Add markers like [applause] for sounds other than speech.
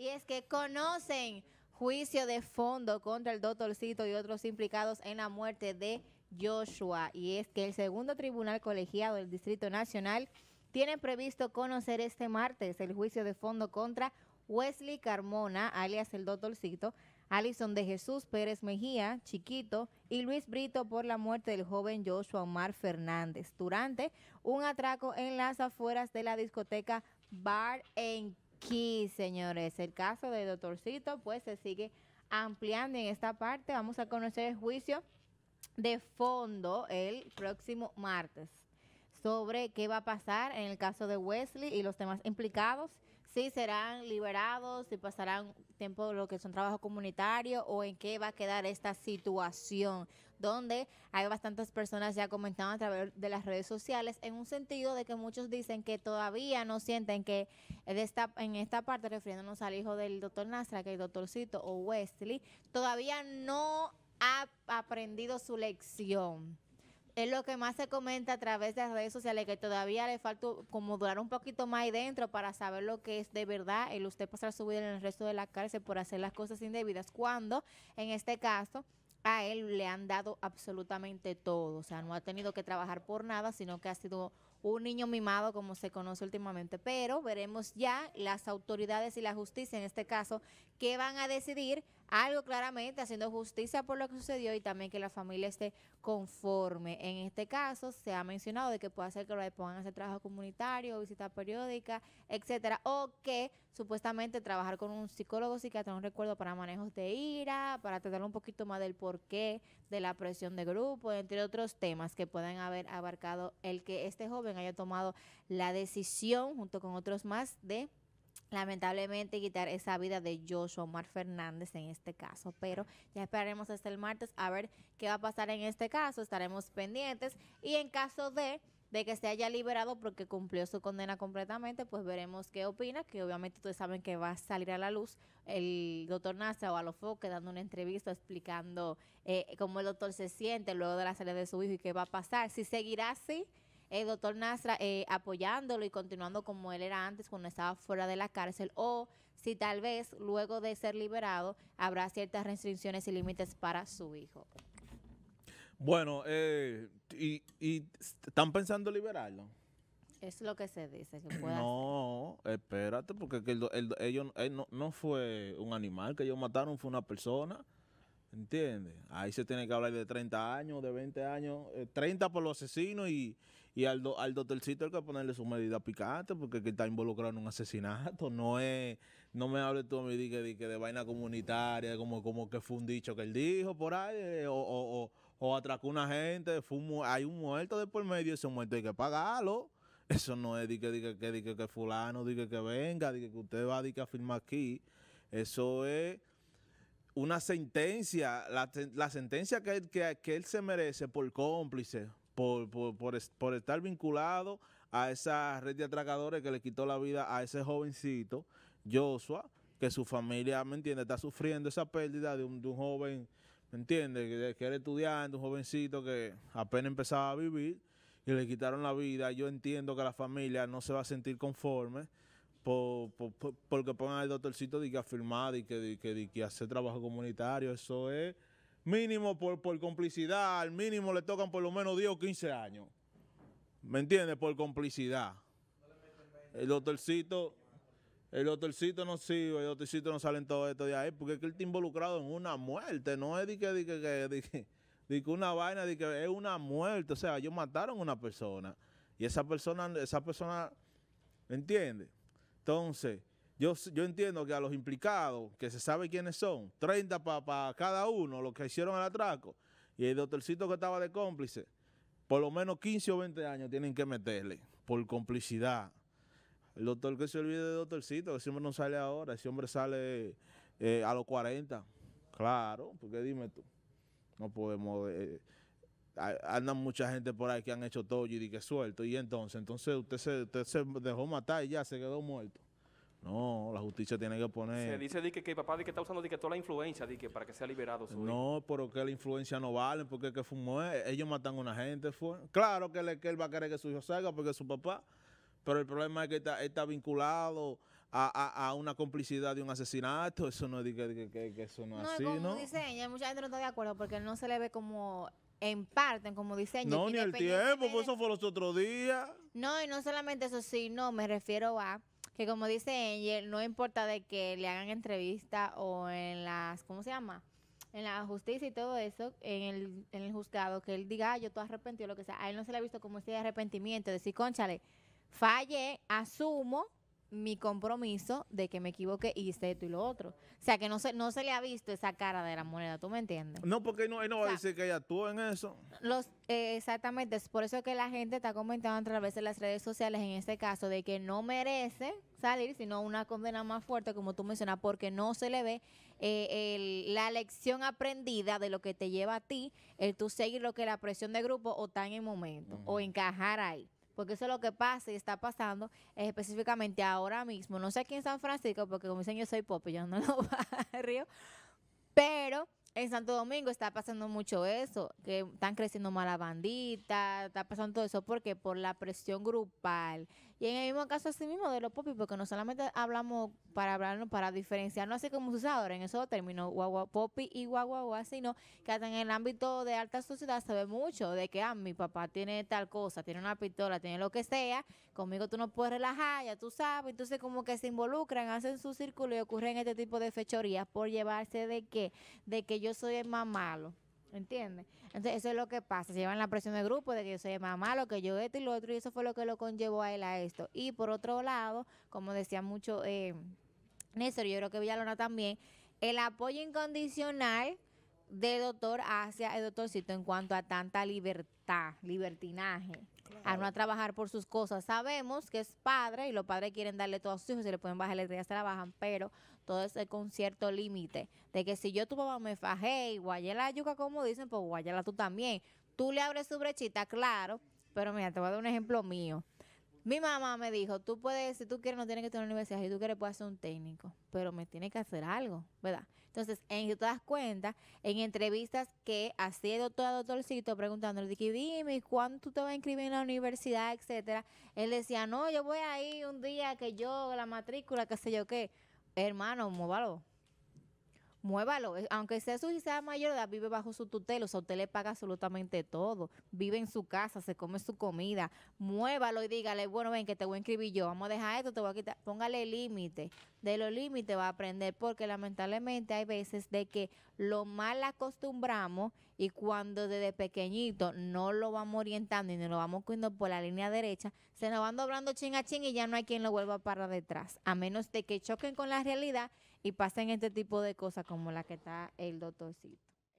Y es que conocen juicio de fondo contra el doctorcito y otros implicados en la muerte de Joshua. Y es que el segundo tribunal colegiado del Distrito Nacional tiene previsto conocer este martes el juicio de fondo contra Wesley Carmona, alias el doctorcito, Alison de Jesús Pérez Mejía, Chiquito, y Luis Brito por la muerte del joven Joshua Omar Fernández durante un atraco en las afueras de la discoteca Bar en aquí, señores. El caso de doctorcito, pues se sigue ampliando en esta parte. Vamos a conocer el juicio de fondo el próximo martes sobre qué va a pasar en el caso de Wesley y los temas implicados si serán liberados, si pasarán tiempo lo que son trabajo comunitario o en qué va a quedar esta situación, donde hay bastantes personas ya comentando a través de las redes sociales, en un sentido de que muchos dicen que todavía no sienten que de esta, en esta parte, refiriéndonos al hijo del doctor Nasra, que el doctorcito o Wesley, todavía no ha aprendido su lección es lo que más se comenta a través de las redes sociales, que todavía le falta como durar un poquito más ahí dentro para saber lo que es de verdad el usted pasar su vida en el resto de la cárcel por hacer las cosas indebidas, cuando en este caso a él le han dado absolutamente todo, o sea, no ha tenido que trabajar por nada, sino que ha sido un niño mimado como se conoce últimamente, pero veremos ya las autoridades y la justicia en este caso que van a decidir algo claramente, haciendo justicia por lo que sucedió y también que la familia esté conforme. En este caso, se ha mencionado de que puede ser que lo pongan a hacer trabajo comunitario, visita periódica, etcétera, o que supuestamente trabajar con un psicólogo, psiquiatra, un recuerdo, para manejos de ira, para tratar un poquito más del porqué de la presión de grupo, entre otros temas que puedan haber abarcado el que este joven haya tomado la decisión, junto con otros más, de lamentablemente quitar esa vida de Joshua Omar Fernández en este caso. Pero ya esperaremos hasta el martes a ver qué va a pasar en este caso. Estaremos pendientes. Y en caso de de que se haya liberado porque cumplió su condena completamente, pues veremos qué opina, que obviamente ustedes saben que va a salir a la luz el doctor Nasser o foques dando una entrevista explicando eh, cómo el doctor se siente luego de la salida de su hijo y qué va a pasar, si seguirá así el doctor Nasra eh, apoyándolo y continuando como él era antes cuando estaba fuera de la cárcel o si tal vez luego de ser liberado habrá ciertas restricciones y límites para su hijo. Bueno, eh, y, están pensando liberarlo? Es lo que se dice, No, espérate, porque el, el, ellos, eh, no, fue un animal que ellos mataron, fue una persona. ¿Entiendes? Ahí se tiene que hablar de 30 años, de 20 años, 30 por los asesinos y, y al, do, al doctorcito hay que ponerle su medida picante porque está involucrado en un asesinato. No es, no me hables tú a mí de, de, vaina comunitaria, como, como que fue un dicho que él dijo por ahí, eh, o, o, o, atracó una gente, fue hay un muerto de por medio, ese muerto hay que pagarlo. Eso no es que, que, que, fulano, de que, venga, de que usted va a firmar aquí. Eso es una sentencia, la, sentencia que, que, que, él se merece por cómplice, por, por, estar vinculado a esa red de atracadores que le quitó la vida a ese jovencito, Joshua, que su familia, ¿me entiende? Está sufriendo esa pérdida de un, joven, ¿me entiende? Que, era estudiante, un jovencito que apenas empezaba a vivir y le quitaron la vida. Yo entiendo que la familia no se va a sentir conforme por, porque pongan al doctorcito de que ha firmado que, de, que, que trabajo comunitario, eso es mínimo por, por complicidad, al mínimo le tocan por lo menos 10 o 15 años. ¿Me entiendes? Por complicidad. El hotelcito, el hotelcito no sirve, el hotelcito no sale en todo esto de ahí, porque él está involucrado en una muerte, no es de que, que, que, una vaina, de que es una muerte. O sea, ellos mataron a una persona. Y esa persona, esa persona, ¿entiendes? Entonces, yo, entiendo que a los implicados, que se sabe quiénes son, 30 para cada uno, los que hicieron el atraco, y el doctorcito que estaba de cómplice, por lo menos 15 o 20 años tienen que meterle por complicidad. El doctor que se olvide del doctorcito, que ese hombre no sale ahora, ese hombre sale eh, a los 40. Claro, porque dime tú, no podemos... Eh, andan mucha gente por ahí que han hecho todo y que suelto. Y entonces, entonces usted se, usted se dejó matar y ya se quedó muerto. No, la justicia tiene que poner... Se dice que, papá di que está usando toda la influencia di que para que sea liberado. Su no, pero que la influencia no vale, porque que fumó eh, ellos matan a una gente. Fue. Claro que, él va a querer que su hijo salga porque es su papá, pero el problema es que está, está vinculado a, una complicidad de un asesinato. Eso no es di que, eso no, no así, como dice ella, mucha gente no está de acuerdo porque no se le ve como en parte como diseño. No, ni el tiempo, porque eso fue los otros días. No, y no solamente eso, sí, no, me refiero a que como dice Angel, no importa de que le hagan entrevista o en las, ¿cómo se llama? En la justicia y todo eso, en el, en el juzgado, que él diga, ah, yo todo arrepentido, lo que sea, a él no se le ha visto como ese arrepentimiento, decir, conchale, fallé, asumo, mi compromiso de que me equivoqué y hice esto y lo otro. O sea, que no se, no se le ha visto esa cara de la moneda, ¿tú me entiendes? No, porque no, él no va a decir que ella actuó en eso. Los, eh, exactamente, es por eso que la gente está comentando a través de las redes sociales en este caso de que no merece salir, sino una condena más fuerte, como tú mencionas, porque no se le ve eh, la lección aprendida de lo que te lleva a ti, el tú seguir lo que la presión de grupo o está en el momento, o encajar ahí porque eso es lo que pasa y está pasando específicamente ahora mismo. No sé aquí en San Francisco, porque como dicen yo soy pop, yo no [laughs] lo río. pero en Santo Domingo está pasando mucho eso, que están creciendo más bandita, está pasando todo eso, porque por la presión grupal, y en el mismo caso así mismo de los popis, porque no solamente hablamos para hablarnos, para diferenciarnos así como usadores en esos términos, guagua popi y guagua sino que hasta en el ámbito de alta sociedad se ve mucho de que, ah, mi papá tiene tal cosa, tiene una pistola, tiene lo que sea, conmigo tú no puedes relajar, ya tú sabes, entonces como que se involucran, hacen su círculo y ocurren este tipo de fechorías por llevarse de qué, de que yo soy el más malo. ¿Entiendes? Entonces, eso es lo que pasa. Se llevan la presión del grupo de que yo soy mamá, malo, que yo esto y lo otro, y eso fue lo que lo conllevó a él a esto. Y por otro lado, como decía mucho eh, Néstor, yo creo que Villalona también, el apoyo incondicional de doctor hacia el doctorcito en cuanto a tanta libertad, libertinaje, a no trabajar por sus cosas. Sabemos que es padre y los padres quieren darle todo a sus hijos, se le pueden bajar el se la bajan, pero todo es con cierto límite. De que si yo tu papá me fajé y guayé la yuca, como dicen, pues guayala tú también. Tú le abres su brechita, claro, pero mira, te voy a dar un ejemplo mío. Mi mamá me dijo, tú puedes, si tú quieres, no tienes que estar en la universidad, si tú quieres, puedes ser un técnico, pero me tiene que hacer algo, ¿verdad? Entonces, en, todas te cuenta, en entrevistas que hacía el doctor a doctorcito preguntándole, dime, ¿cuándo tú te vas a inscribir en la universidad, etcétera? Él decía, no, yo voy ahí un día que yo, la matrícula, qué sé yo qué. Hermano, móvalo, muévalo. Eh, aunque sea su sea mayor edad, vive bajo su tutela, Su sea, usted le paga absolutamente todo. Vive en su casa, se come su comida. Muévalo y dígale, bueno, ven que te voy a inscribir yo, vamos a dejar esto, te voy a quitar. Póngale límite. De los límites va a aprender, porque lamentablemente hay veces de que lo mal acostumbramos y cuando desde pequeñito no lo vamos orientando y no lo vamos cogiendo por la línea derecha, se nos van doblando chin a chin y ya no hay quien lo vuelva para detrás. A menos de que choquen con la realidad y pasen este tipo de cosas como la que está el doctorcito.